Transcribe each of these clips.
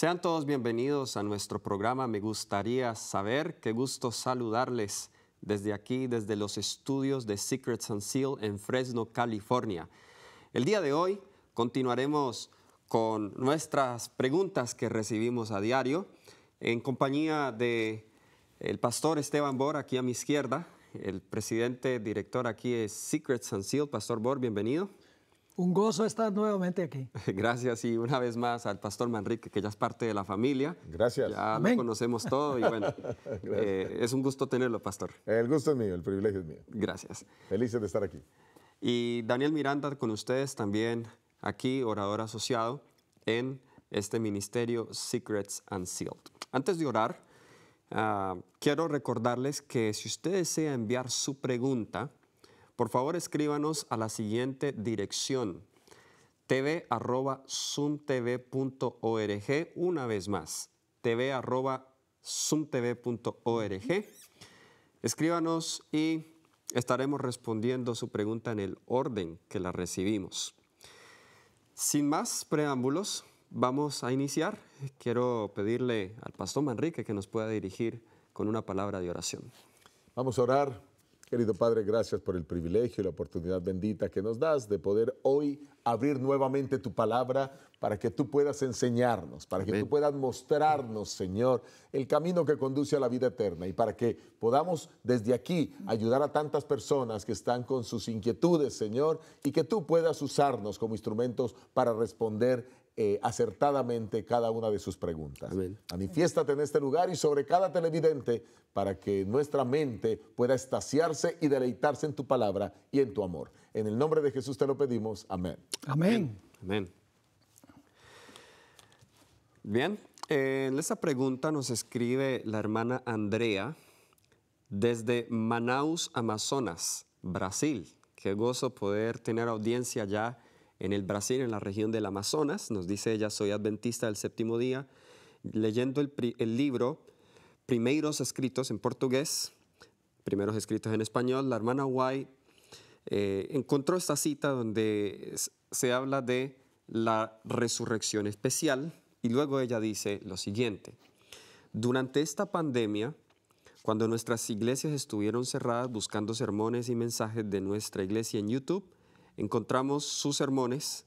Sean todos bienvenidos a nuestro programa. Me gustaría saber, qué gusto saludarles desde aquí, desde los estudios de Secrets and Seal en Fresno, California. El día de hoy continuaremos con nuestras preguntas que recibimos a diario en compañía de el pastor Esteban Bor aquí a mi izquierda, el presidente director aquí es Secrets and Seal. Pastor Bor, bienvenido. Un gozo estar nuevamente aquí. Gracias y una vez más al pastor Manrique, que ya es parte de la familia. Gracias. Ya lo conocemos todo y bueno, eh, es un gusto tenerlo, pastor. El gusto es mío, el privilegio es mío. Gracias. Felices de estar aquí. Y Daniel Miranda con ustedes también aquí, orador asociado en este ministerio Secrets Unsealed. Antes de orar, ah, quiero recordarles que si usted desea enviar su pregunta, por favor escríbanos a la siguiente dirección tv.sumtv.org, una vez más tv.sumtv.org. escríbanos y estaremos respondiendo su pregunta en el orden que la recibimos sin más preámbulos vamos a iniciar quiero pedirle al pastor Manrique que nos pueda dirigir con una palabra de oración vamos a orar Querido Padre, gracias por el privilegio y la oportunidad bendita que nos das de poder hoy abrir nuevamente tu palabra para que tú puedas enseñarnos, para que tú puedas mostrarnos, Señor, el camino que conduce a la vida eterna y para que podamos desde aquí ayudar a tantas personas que están con sus inquietudes, Señor, y que tú puedas usarnos como instrumentos para responder eh, acertadamente cada una de sus preguntas. Amén. Manifiéstate en este lugar y sobre cada televidente para que nuestra mente pueda estaciarse y deleitarse en tu palabra y en tu amor. En el nombre de Jesús te lo pedimos. Amén. Amén. Amén. Bien, eh, en esa pregunta nos escribe la hermana Andrea desde Manaus, Amazonas, Brasil. Qué gozo poder tener audiencia allá en el Brasil, en la región del Amazonas. Nos dice ella, soy adventista del séptimo día, leyendo el, libro Primeros Escritos en portugués, Primeros Escritos en español. La hermana White eh, encontró esta cita donde se habla de la resurrección especial y luego ella dice lo siguiente. Durante esta pandemia, cuando nuestras iglesias estuvieron cerradas buscando sermones y mensajes de nuestra iglesia en YouTube, encontramos sus sermones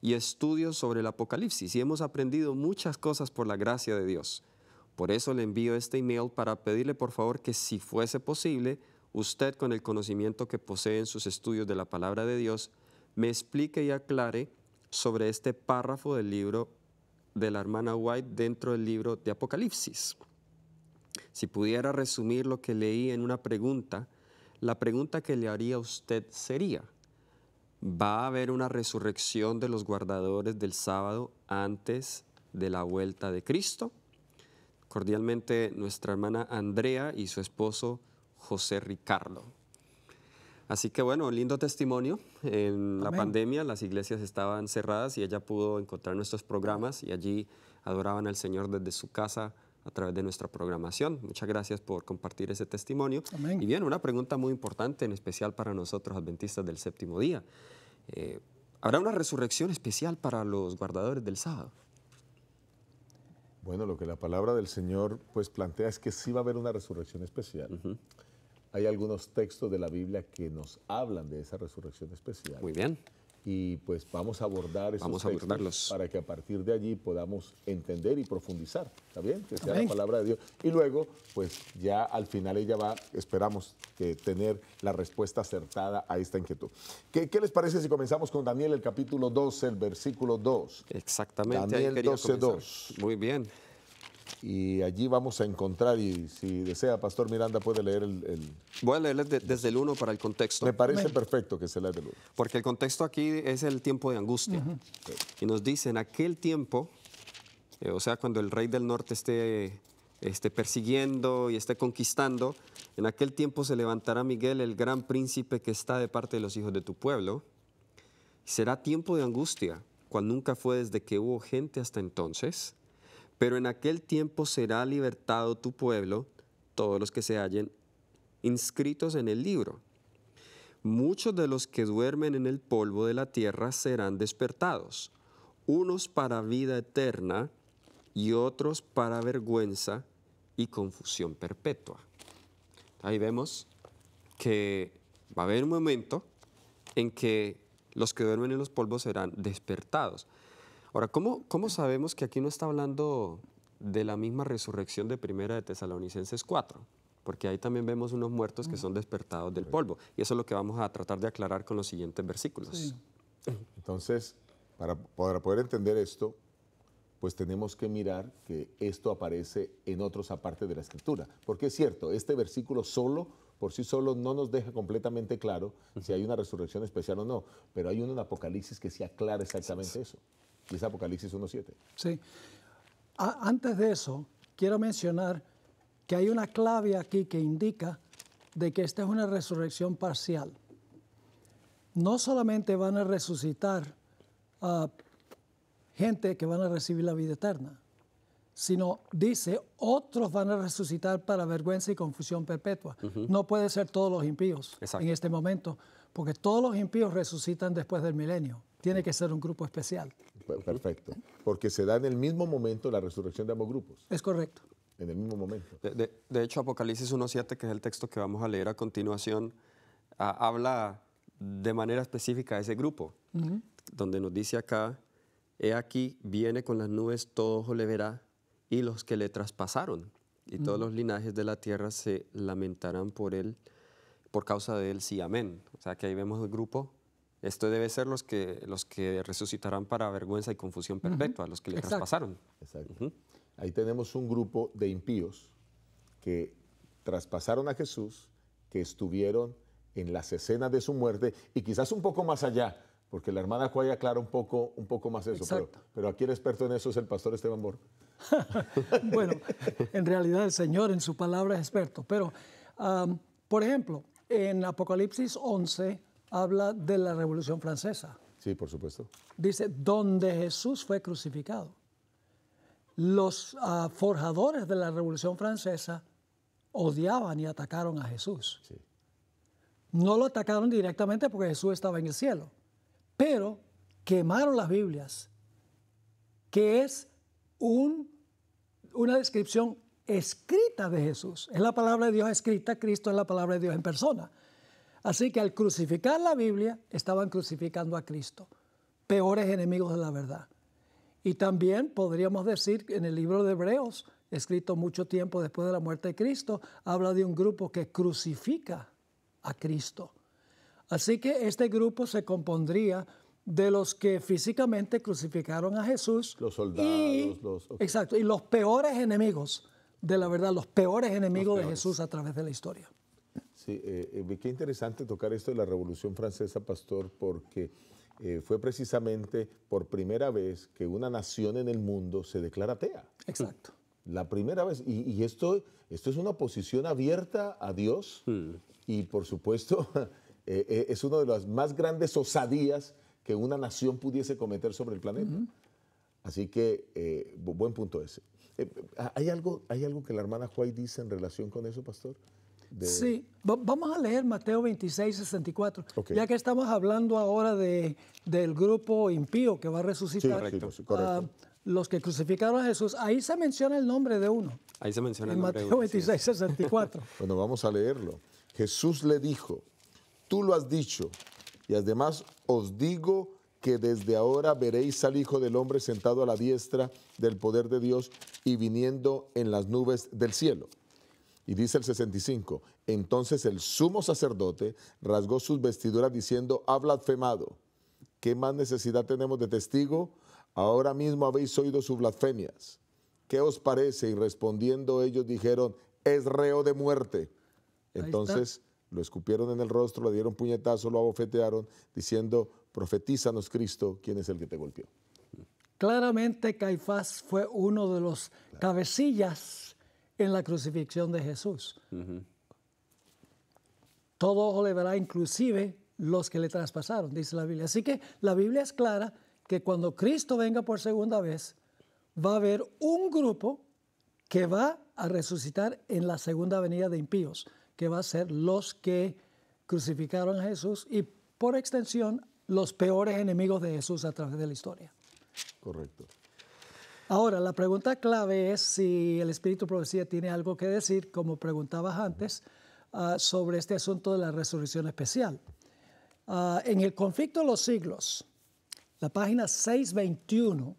y estudios sobre el Apocalipsis y hemos aprendido muchas cosas por la gracia de Dios. Por eso le envío este email para pedirle por favor que si fuese posible, usted con el conocimiento que posee en sus estudios de la palabra de Dios, me explique y aclare sobre este párrafo del libro de la hermana White dentro del libro de Apocalipsis. Si pudiera resumir lo que leí en una pregunta, la pregunta que le haría a usted sería, va a haber una resurrección de los guardadores del sábado antes de la vuelta de Cristo. Cordialmente nuestra hermana Andrea y su esposo José Ricardo. Así que bueno, lindo testimonio. En la pandemia las iglesias estaban cerradas y ella pudo encontrar nuestros programas y allí adoraban al Señor desde su casa a través de nuestra programación. Muchas gracias por compartir ese testimonio. Y bien, una pregunta muy importante, en especial para nosotros adventistas del séptimo día. Eh, ¿Habrá una resurrección especial para los guardadores del sábado? Bueno, lo que la palabra del Señor pues plantea es que sí va a haber una resurrección especial. Hay algunos textos de la Biblia que nos hablan de esa resurrección especial. Muy bien y pues vamos a abordar esos vamos para que a partir de allí podamos entender y profundizar, ¿está bien? Que sea la palabra de Dios. Y luego, pues ya al final ella va, esperamos que eh, tener la respuesta acertada a esta inquietud. ¿Qué, les parece si comenzamos con Daniel el capítulo 12, el versículo 2? Exactamente. Daniel 12, 2. Muy bien y allí vamos a encontrar, y si desea, Pastor Miranda puede leer el... Voy a leer desde el 1 para el contexto. Me parece perfecto que se lea el 1. Porque el contexto aquí es el tiempo de angustia. Y nos dice, en aquel tiempo, eh, o sea, cuando el rey del norte esté, esté persiguiendo y esté conquistando, en aquel tiempo se levantará Miguel, el gran príncipe que está de parte de los hijos de tu pueblo. Será tiempo de angustia, cuando nunca fue desde que hubo gente hasta entonces pero en aquel tiempo será libertado tu pueblo, todos los que se hallen inscritos en el libro. Muchos de los que duermen en el polvo de la tierra serán despertados, unos para vida eterna y otros para vergüenza y confusión perpetua. Ahí vemos que va a haber un momento en que los que duermen en los polvos serán despertados. Ahora, ¿cómo, sabemos que aquí no está hablando de la misma resurrección de Primera de Tesalonicenses 4? Porque ahí también vemos unos muertos que son despertados del polvo. Y eso es lo que vamos a tratar de aclarar con los siguientes versículos. Entonces, para, poder entender esto, pues tenemos que mirar que esto aparece en otros aparte de la escritura. Porque es cierto, este versículo solo, por sí solo, no nos deja completamente claro si hay una resurrección especial o no, pero hay uno en Apocalipsis que sí aclara exactamente eso dice Apocalipsis 1.7. Sí. antes de eso, quiero mencionar que hay una clave aquí que indica de que esta es una resurrección parcial. No solamente van a resucitar ah, gente que van a recibir la vida eterna, sino dice, otros van a resucitar para vergüenza y confusión perpetua. No puede ser todos los impíos en este momento, porque todos los impíos resucitan después del milenio. Tiene que ser un grupo especial. Perfecto. Porque se da en el mismo momento la resurrección de ambos grupos. Es correcto. En el mismo momento. De, hecho, Apocalipsis 1.7, que es el texto que vamos a leer a continuación, habla de manera específica de ese grupo, donde nos dice acá, he aquí, viene con las nubes, todo ojo le verá, y los que le traspasaron, y todos los linajes de la tierra se lamentarán por él, por causa de él, sí, amén. O sea que ahí vemos el grupo esto debe ser los que, los que resucitarán para vergüenza y confusión perpetua, los que le traspasaron. Ahí tenemos un grupo de impíos que traspasaron a Jesús, que estuvieron en las escenas de su muerte y quizás un poco más allá, porque la hermana Juárez aclara un poco, un poco más eso. Pero, aquí el experto en eso es el pastor Esteban Bor. bueno, en realidad el Señor en su palabra es experto. Pero, por ejemplo, en Apocalipsis 11, habla de la Revolución Francesa. Sí, por supuesto. Dice, donde Jesús fue crucificado. Los ah, forjadores de la Revolución Francesa odiaban y atacaron a Jesús. No lo atacaron directamente porque Jesús estaba en el cielo, pero quemaron las Biblias, que es una descripción escrita de Jesús. Es la palabra de Dios escrita, Cristo es la palabra de Dios en persona. Así que al crucificar la Biblia, estaban crucificando a Cristo, peores enemigos de la verdad. Y también podríamos decir que en el libro de Hebreos, escrito mucho tiempo después de la muerte de Cristo, habla de un grupo que crucifica a Cristo. Así que este grupo se compondría de los que físicamente crucificaron a Jesús. Los soldados, los... Exacto, y los peores enemigos de la verdad, los peores enemigos de Jesús a través de la historia. Sí, eh, eh, qué interesante tocar esto de la Revolución Francesa, Pastor, porque eh, fue precisamente por primera vez que una nación en el mundo se declara tea. Exacto. La primera vez. Y, esto, esto es una posición abierta a Dios mm. y, por supuesto, es una de las más grandes osadías que una nación pudiese cometer sobre el planeta. Así que, buen punto ese. ¿hay, algo, ¿Hay algo que la hermana White dice en relación con eso, Pastor? Sí, vamos a leer Mateo 26, 64, ya que estamos hablando ahora de, del grupo impío que va a resucitar. Ah, los que crucificaron a Jesús, ahí se menciona el nombre de uno. Ahí se menciona el nombre Mateo 26, 64. bueno, vamos a leerlo. Jesús le dijo, tú lo has dicho, y además os digo que desde ahora veréis al Hijo del Hombre sentado a la diestra del poder de Dios y viniendo en las nubes del cielo. Y dice el 65, entonces el sumo sacerdote rasgó sus vestiduras diciendo, ha blasfemado. ¿Qué más necesidad tenemos de testigo? Ahora mismo habéis oído sus blasfemias. ¿Qué os parece? Y respondiendo ellos dijeron, es reo de muerte. Entonces lo escupieron en el rostro, le dieron puñetazo, lo abofetearon, diciendo, profetízanos Cristo, ¿quién es el que te golpeó? Claramente Caifás fue uno de los cabecillas en la crucifixión de Jesús. Todo ojo le verá, inclusive los que le traspasaron, dice la Biblia. Así que la Biblia es clara que cuando Cristo venga por segunda vez, va a haber un grupo que va a resucitar en la segunda venida de impíos, que va a ser los que crucificaron a Jesús y por extensión los peores enemigos de Jesús a través de la historia. Correcto. Ahora, la pregunta clave es si el espíritu profecía tiene algo que decir, como preguntabas antes, ah, sobre este asunto de la resurrección especial. Ah, en el conflicto de los siglos, la página 621,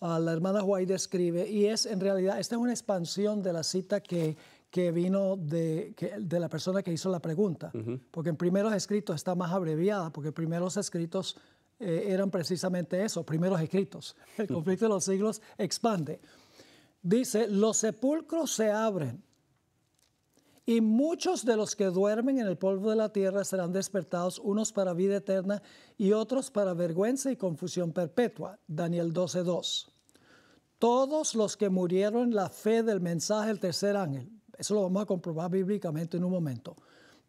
ah, la hermana White describe, y es en realidad, esta es una expansión de la cita que, vino de, de la persona que hizo la pregunta, porque en primeros escritos está más abreviada, porque primeros escritos eh, eran precisamente eso, primeros escritos. El conflicto de los siglos expande. Dice, los sepulcros se abren y muchos de los que duermen en el polvo de la tierra serán despertados, unos para vida eterna y otros para vergüenza y confusión perpetua. Daniel 12.2. Todos los que murieron en la fe del mensaje del tercer ángel, eso lo vamos a comprobar bíblicamente en un momento,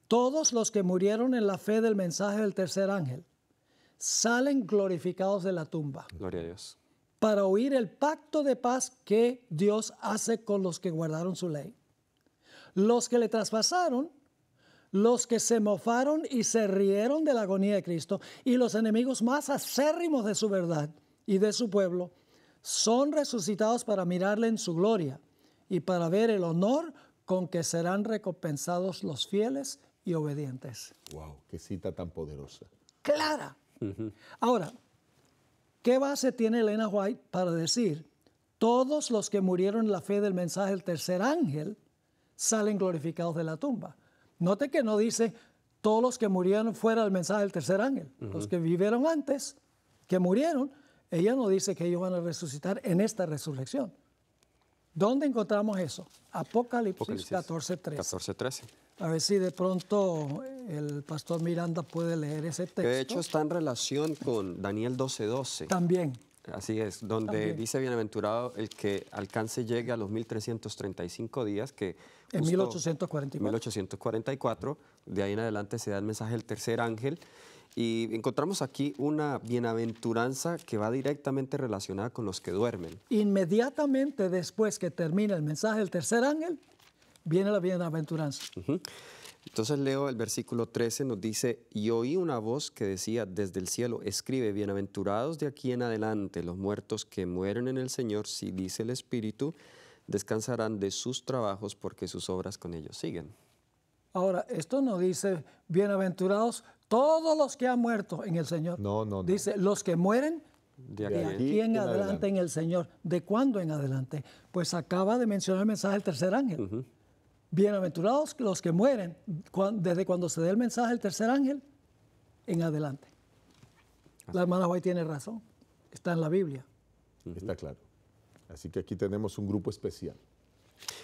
todos los que murieron en la fe del mensaje del tercer ángel salen glorificados de la tumba. Gloria a Dios. Para oír el pacto de paz que Dios hace con los que guardaron su ley. Los que le traspasaron, los que se mofaron y se rieron de la agonía de Cristo, y los enemigos más acérrimos de su verdad y de su pueblo, son resucitados para mirarle en su gloria y para ver el honor con que serán recompensados los fieles y obedientes. ¡Wow! ¡Qué cita tan poderosa! Clara Ahora, ¿qué base tiene Elena White para decir todos los que murieron en la fe del mensaje del tercer ángel salen glorificados de la tumba? Note que no dice todos los que murieron fuera del mensaje del tercer ángel, los que vivieron antes, que murieron, ella no dice que ellos van a resucitar en esta resurrección. ¿Dónde encontramos eso? Apocalipsis, Apocalipsis 14, A ver si de pronto el pastor Miranda puede leer ese texto. de hecho está en relación con Daniel 12.12. También. Así es, donde dice bienaventurado el que alcance llegue a los 1335 días, que en 1844. 1844, de ahí en adelante se da el mensaje del tercer ángel, y encontramos aquí una bienaventuranza que va directamente relacionada con los que duermen. Inmediatamente después que termina el mensaje del tercer ángel, viene la bienaventuranza. Entonces leo el versículo 13, nos dice, y oí una voz que decía desde el cielo, escribe, bienaventurados de aquí en adelante los muertos que mueren en el Señor, si dice el Espíritu, descansarán de sus trabajos porque sus obras con ellos siguen. Ahora, esto no dice bienaventurados todos los que han muerto en el Señor. No, no, Dice, los que mueren de aquí, en, adelante, en el Señor. ¿De cuándo en adelante? Pues acaba de mencionar el mensaje del tercer ángel. Bienaventurados los que mueren desde cuando se dé el mensaje del tercer ángel en adelante. La hermana White tiene razón. Está en la Biblia. Está claro. Así que aquí tenemos un grupo especial.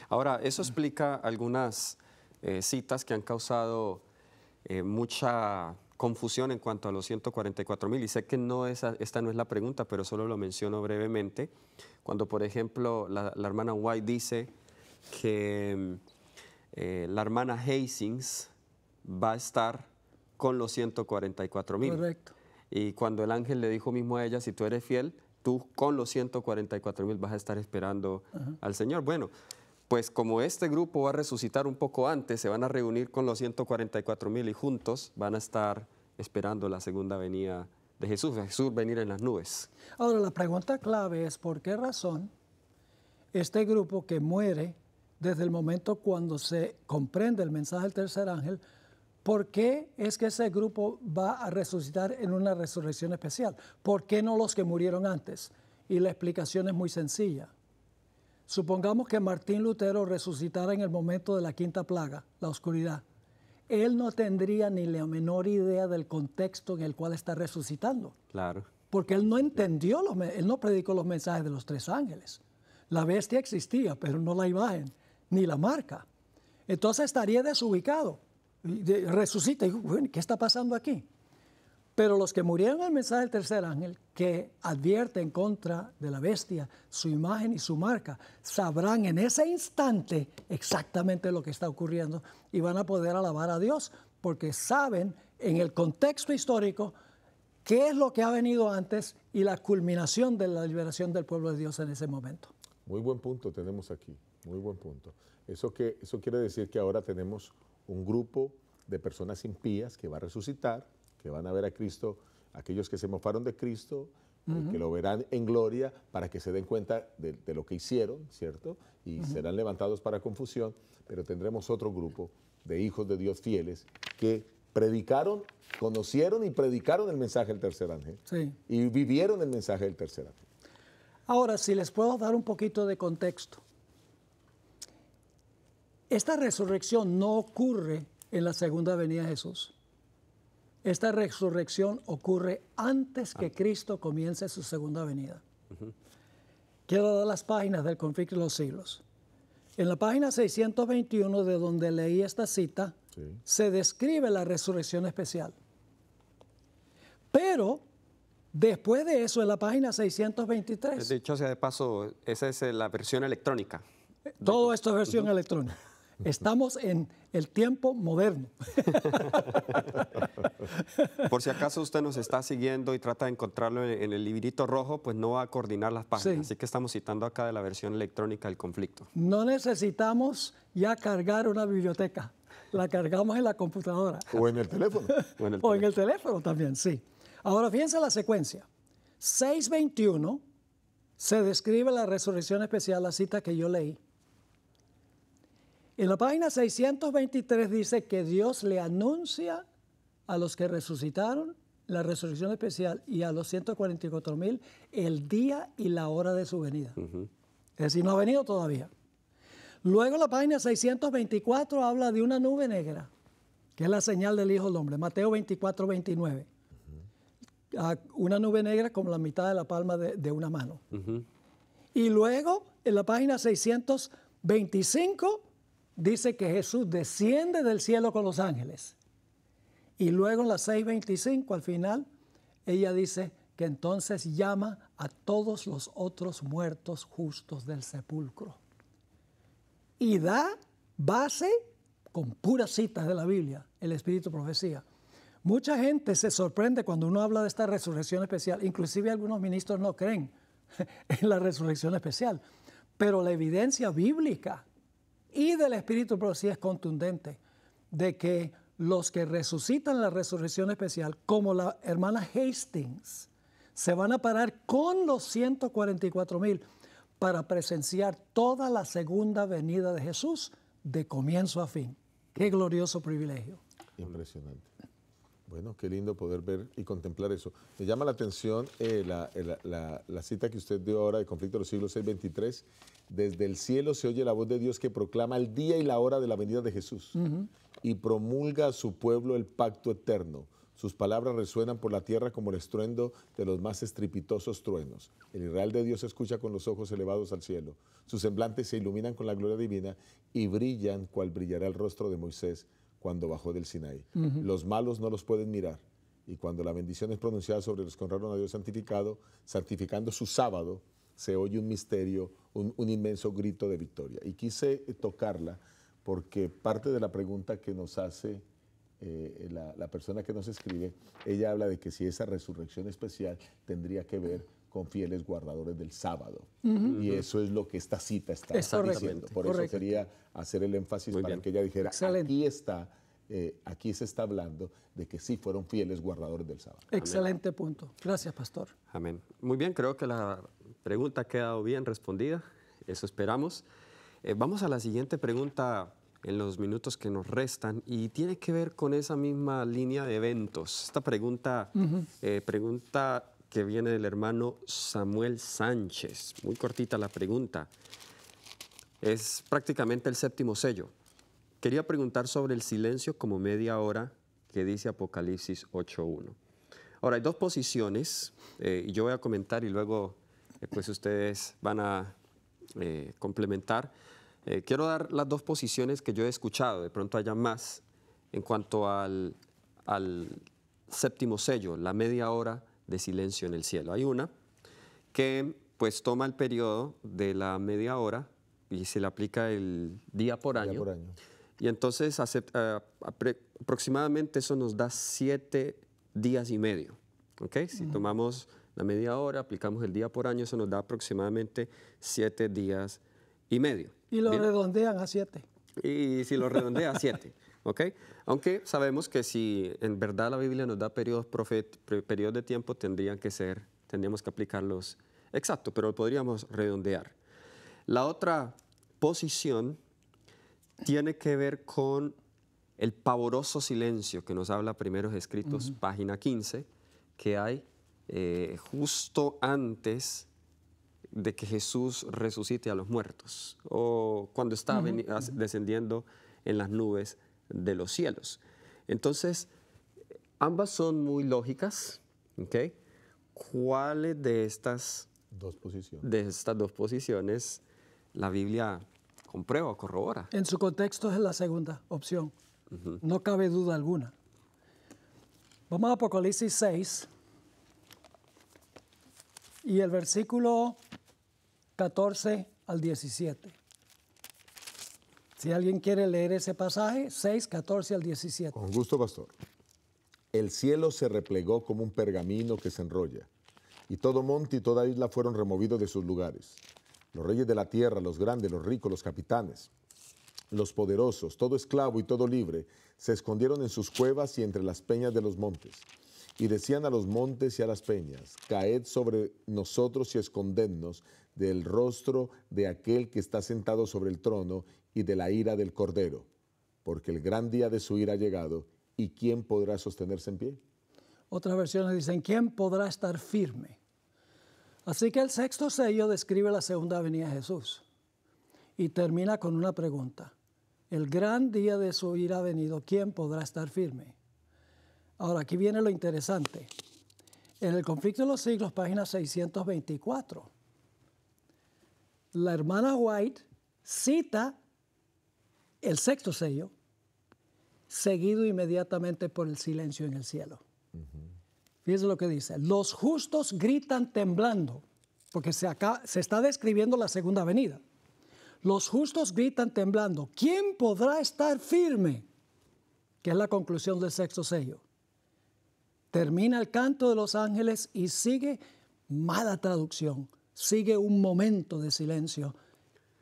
Ahora, eso explica algunas eh, citas que han causado eh, mucha confusión en cuanto a los 144 mil. Y sé que no esta no es la pregunta, pero solo lo menciono brevemente. Cuando, por ejemplo, la, hermana White dice que eh, la hermana Hastings va a estar con los 144 mil. Correcto. Y cuando el ángel le dijo mismo a ella, si tú eres fiel, tú con los 144 mil vas a estar esperando al Señor. Bueno, pues como este grupo va a resucitar un poco antes, se van a reunir con los 144 mil y juntos van a estar esperando la segunda venida de Jesús, Jesús venir en las nubes. Ahora, la pregunta clave es por qué razón este grupo que muere desde el momento cuando se comprende el mensaje del tercer ángel, ¿por qué es que ese grupo va a resucitar en una resurrección especial? ¿Por qué no los que murieron antes? Y la explicación es muy sencilla Supongamos que Martín Lutero resucitara en el momento de la quinta plaga, la oscuridad. Él no tendría ni la menor idea del contexto en el cual está resucitando. Claro. Porque él no entendió, los, él no predicó los mensajes de los tres ángeles. La bestia existía, pero no la imagen, ni la marca. Entonces estaría desubicado. Resucita y ¿qué está pasando aquí? Pero los que murieron el mensaje del tercer ángel, que advierte en contra de la bestia, su imagen y su marca, sabrán en ese instante exactamente lo que está ocurriendo y van a poder alabar a Dios, porque saben en el contexto histórico qué es lo que ha venido antes y la culminación de la liberación del pueblo de Dios en ese momento. Muy buen punto tenemos aquí, muy buen punto. Eso, que, eso quiere decir que ahora tenemos un grupo de personas impías que va a resucitar que van a ver a Cristo, aquellos que se mofaron de Cristo, eh, que lo verán en gloria para que se den cuenta de, lo que hicieron, ¿cierto? Y serán levantados para confusión, pero tendremos otro grupo de hijos de Dios fieles que predicaron, conocieron y predicaron el mensaje del tercer ángel. Sí. Y vivieron el mensaje del tercer ángel. Ahora, si les puedo dar un poquito de contexto. Esta resurrección no ocurre en la segunda venida de Jesús. Esta resurrección ocurre antes que Cristo comience su segunda venida. Quiero dar las páginas del conflicto de los siglos. En la página 621 de donde leí esta cita, se describe la resurrección especial. Pero después de eso, en la página 623. De hecho, sea de paso, esa es eh, la versión electrónica. Todo esto es versión electrónica. Estamos en el tiempo moderno. Por si acaso usted nos está siguiendo y trata de encontrarlo en el librito rojo, pues no va a coordinar las páginas. Así que estamos citando acá de la versión electrónica del conflicto. No necesitamos ya cargar una biblioteca. La cargamos en la computadora. O en el teléfono. o, en el, teléfono. en el teléfono también, sí. Ahora fíjense la secuencia. 621 se describe la resurrección especial, la cita que yo leí. En la página 623 dice que Dios le anuncia a los que resucitaron la resurrección especial y a los 144 mil el día y la hora de su venida. Es decir, no ha venido todavía. Luego la página 624 habla de una nube negra, que es la señal del Hijo del Hombre, Mateo 24, 29. Ah, una nube negra como la mitad de la palma de, una mano. Y luego en la página 625 dice que Jesús desciende del cielo con los ángeles. Y luego en la 6.25, al final, ella dice que entonces llama a todos los otros muertos justos del sepulcro. Y da base con puras citas de la Biblia, el Espíritu Profecía. Mucha gente se sorprende cuando uno habla de esta resurrección especial. Inclusive algunos ministros no creen en la resurrección especial. Pero la evidencia bíblica y del Espíritu, pero sí es contundente, de que los que resucitan la resurrección especial, como la hermana Hastings, se van a parar con los 144 mil para presenciar toda la segunda venida de Jesús de comienzo a fin. Qué glorioso privilegio. Impresionante. Bueno, qué lindo poder ver y contemplar eso. Me llama la atención eh, eh, la, cita que usted dio ahora de Conflicto de los Siglos 623. Desde el cielo se oye la voz de Dios que proclama el día y la hora de la venida de Jesús y promulga a su pueblo el pacto eterno. Sus palabras resuenan por la tierra como el estruendo de los más estrepitosos truenos. El Israel de Dios escucha con los ojos elevados al cielo. Sus semblantes se iluminan con la gloria divina y brillan cual brillará el rostro de Moisés cuando bajó del Sinaí. Los malos no los pueden mirar. Y cuando la bendición es pronunciada sobre los que honraron a Dios santificado, santificando su sábado, se oye un misterio, un, inmenso grito de victoria. Y quise eh, tocarla porque parte de la pregunta que nos hace eh, la, la, persona que nos escribe, ella habla de que si esa resurrección especial tendría que ver con fieles guardadores del sábado. Y eso es lo que esta cita está diciendo. Por eso quería hacer el énfasis para que ella dijera, aquí está, eh, aquí se está hablando de que sí fueron fieles guardadores del sábado. Excelente punto. Gracias, pastor. Amén. Muy bien, creo que la pregunta ha quedado bien respondida. Eso esperamos. Eh, vamos a la siguiente pregunta en los minutos que nos restan y tiene que ver con esa misma línea de eventos. Esta pregunta, eh, pregunta que viene del hermano Samuel Sánchez. Muy cortita la pregunta. Es prácticamente el séptimo sello. Quería preguntar sobre el silencio como media hora que dice Apocalipsis 8.1. Ahora, hay dos posiciones, eh, y yo voy a comentar y luego eh, pues ustedes van a eh, complementar. quiero dar las dos posiciones que yo he escuchado, de pronto haya más, en cuanto al, al séptimo sello, la media hora de silencio en el cielo. Hay una que pues toma el periodo de la media hora y se le aplica el día por año. Y entonces eh, aproximadamente eso nos da siete días y medio. ¿okay? Si tomamos la media hora, aplicamos el día por año, eso nos da aproximadamente siete días y medio. Y lo redondean a siete. Y si lo redondea a siete. Ok, Aunque sabemos que si en verdad la Biblia nos da periodos, de tiempo, tendrían que ser, tendríamos que aplicarlos exacto, pero podríamos redondear. La otra posición tiene que ver con el pavoroso silencio que nos habla Primeros Escritos, página 15, que hay eh, justo antes de que Jesús resucite a los muertos, o cuando está descendiendo en las nubes de los cielos. Entonces, ambas son muy lógicas. ¿okay? ¿Cuáles de estas dos posiciones, de estas dos posiciones la Biblia comprueba o corrobora? En su contexto es la segunda opción. No cabe duda alguna. Vamos a Apocalipsis 6 y el versículo 14 al 17. Si alguien quiere leer ese pasaje, 6, 14 al 17. Con gusto, pastor. El cielo se replegó como un pergamino que se enrolla, y todo monte y toda isla fueron removidos de sus lugares. Los reyes de la tierra, los grandes, los ricos, los capitanes, los poderosos, todo esclavo y todo libre, se escondieron en sus cuevas y entre las peñas de los montes. Y decían a los montes y a las peñas, caed sobre nosotros y escondednos del rostro de aquel que está sentado sobre el trono y de la ira del Cordero, porque el gran día de su ira ha llegado, ¿y quién podrá sostenerse en pie? Otras versiones dicen, ¿quién podrá estar firme? Así que el sexto sello describe la segunda venida de Jesús y termina con una pregunta. El gran día de su ira ha venido, ¿quién podrá estar firme? Ahora, aquí viene lo interesante. En el conflicto de los siglos, página 624, la hermana White cita el sexto sello, seguido inmediatamente por el silencio en el cielo. Fíjense lo que dice, los justos gritan temblando, porque se, se está describiendo la segunda venida. Los justos gritan temblando, ¿quién podrá estar firme? Que es la conclusión del sexto sello. Termina el canto de los ángeles y sigue mala traducción, sigue un momento de silencio.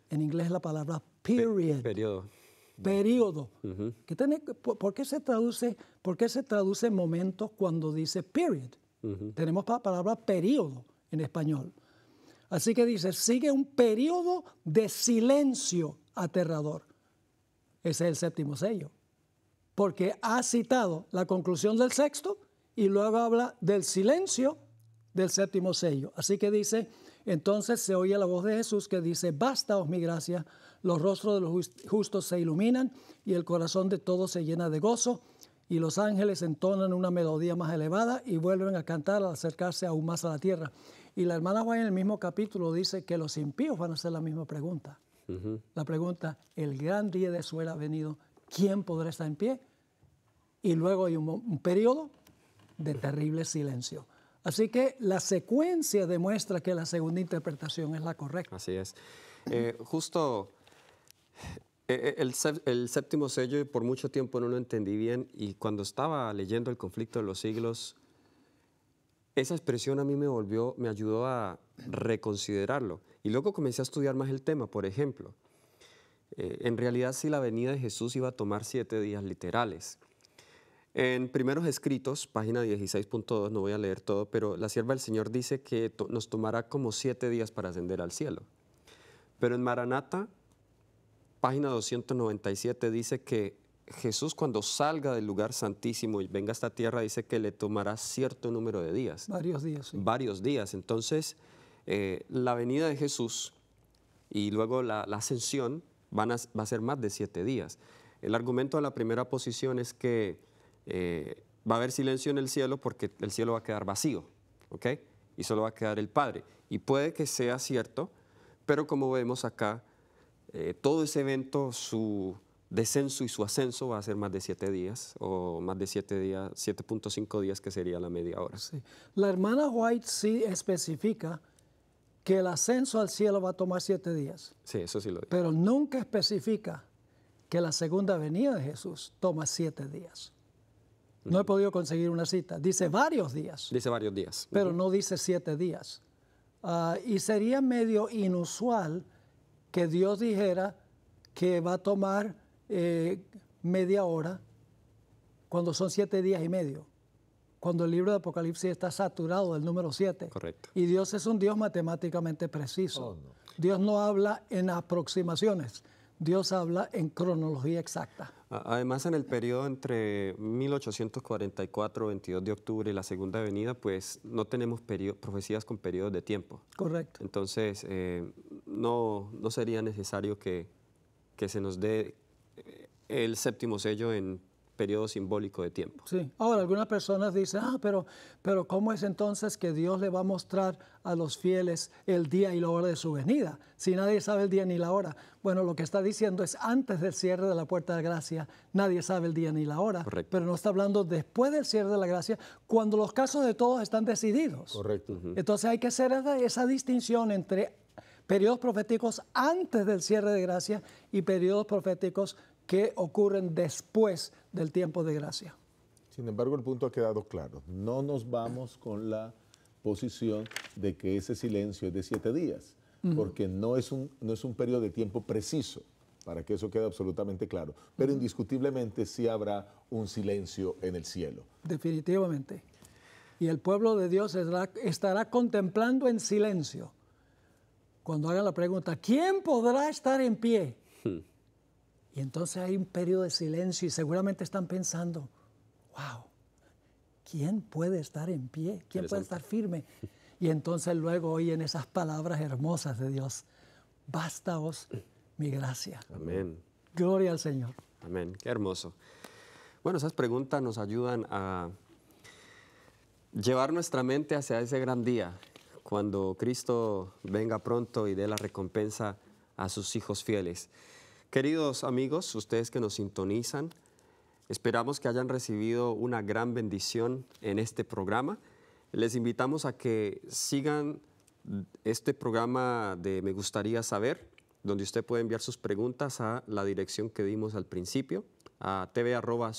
En inglés la palabra period periodo. tiene, por, qué se traduce, ¿Por se traduce momentos cuando dice period? Tenemos la palabra periodo en español. Así que dice, sigue un periodo de silencio aterrador. Ese es el séptimo sello. Porque ha citado la conclusión del sexto y luego habla del silencio del séptimo sello. Así que dice, entonces se oye la voz de Jesús que dice, bastaos oh, mi gracia, los rostros de los justos se iluminan y el corazón de todos se llena de gozo y los ángeles entonan una melodía más elevada y vuelven a cantar al acercarse aún más a la tierra. Y la hermana juan en el mismo capítulo dice que los impíos van a hacer la misma pregunta. La pregunta, el gran día de su ha venido, ¿quién podrá estar en pie? Y luego hay un, periodo de terrible silencio. Así que la secuencia demuestra que la segunda interpretación es la correcta. Así es. Eh, justo eh, eh, el, séptimo sello por mucho tiempo no lo entendí bien y cuando estaba leyendo El conflicto de los siglos, esa expresión a mí me volvió, me ayudó a reconsiderarlo. Y luego comencé a estudiar más el tema, por ejemplo. Eh, en realidad, si la venida de Jesús iba a tomar siete días literales. En primeros escritos, página 16.2, no voy a leer todo, pero la sierva del Señor dice que nos tomará como siete días para ascender al cielo. Pero en Maranata, página 297 dice que Jesús cuando salga del lugar santísimo y venga a esta tierra dice que le tomará cierto número de días. Varios días. Varios días. Entonces, eh, la venida de Jesús y luego la, ascensión van a, va a ser más de siete días. El argumento de la primera posición es que eh, va a haber silencio en el cielo porque el cielo va a quedar vacío, ¿ok? Y solo va a quedar el Padre. Y puede que sea cierto, pero como vemos acá, eh, todo ese evento, su descenso y su ascenso va a ser más de siete días o más de siete días, 7.5 días que sería la media hora. La hermana White sí especifica que el ascenso al cielo va a tomar siete días. Sí, eso sí lo dice. Pero nunca especifica que la segunda venida de Jesús toma siete días. No he podido conseguir una cita. Dice varios días. Dice varios días. Pero no dice siete días. Ah, y sería medio inusual que Dios dijera que va a tomar eh, media hora cuando son siete días y medio, cuando el libro de Apocalipsis está saturado del número siete. Correcto. Y Dios es un Dios matemáticamente preciso. Oh, Dios no habla en aproximaciones. Dios habla en cronología exacta. Además, en el periodo entre 1844, 22 de octubre y la Segunda Avenida, pues no tenemos profecías con periodos de tiempo. Correcto. Entonces, eh, no, no sería necesario que, que se nos dé eh, el séptimo sello en periodo simbólico de tiempo. Sí, ahora algunas personas dicen, ah, pero, pero ¿cómo es entonces que Dios le va a mostrar a los fieles el día y la hora de su venida? Si nadie sabe el día ni la hora. Bueno, lo que está diciendo es antes del cierre de la puerta de gracia, nadie sabe el día ni la hora. Correcto. Pero no está hablando después del cierre de la gracia, cuando los casos de todos están decididos. Correcto. Entonces hay que hacer esa distinción entre periodos proféticos antes del cierre de gracia y periodos proféticos ¿Qué ocurren después del tiempo de gracia. Sin embargo, el punto ha quedado claro. No nos vamos con la posición de que ese silencio es de siete días, porque no es, un, no es un periodo de tiempo preciso, para que eso quede absolutamente claro. Pero indiscutiblemente sí habrá un silencio en el cielo. Definitivamente. Y el pueblo de Dios estará, contemplando en silencio cuando haga la pregunta, ¿quién podrá estar en pie? Hmm. Y entonces hay un periodo de silencio y seguramente están pensando, wow, ¿quién puede estar en pie? ¿Quién puede estar firme? Y entonces luego oyen esas palabras hermosas de Dios, bastaos mi gracia. Amén. Gloria al Señor. Amén, qué hermoso. Bueno, esas preguntas nos ayudan a llevar nuestra mente hacia ese gran día, cuando Cristo venga pronto y dé la recompensa a sus hijos fieles. Queridos amigos, ustedes que nos sintonizan, esperamos que hayan recibido una gran bendición en este programa. Les invitamos a que sigan este programa de Me gustaría saber, donde usted puede enviar sus preguntas a la dirección que dimos al principio, a tv.sumtv.org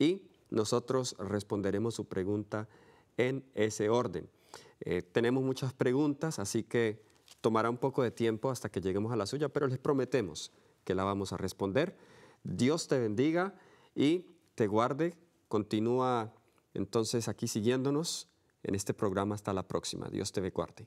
y nosotros responderemos su pregunta en ese orden. Eh, tenemos muchas preguntas, así que Tomará un poco de tiempo hasta que lleguemos a la suya, pero les prometemos que la vamos a responder. Dios te bendiga y te guarde. Continúa entonces aquí siguiéndonos en este programa hasta la próxima. Dios te guarde.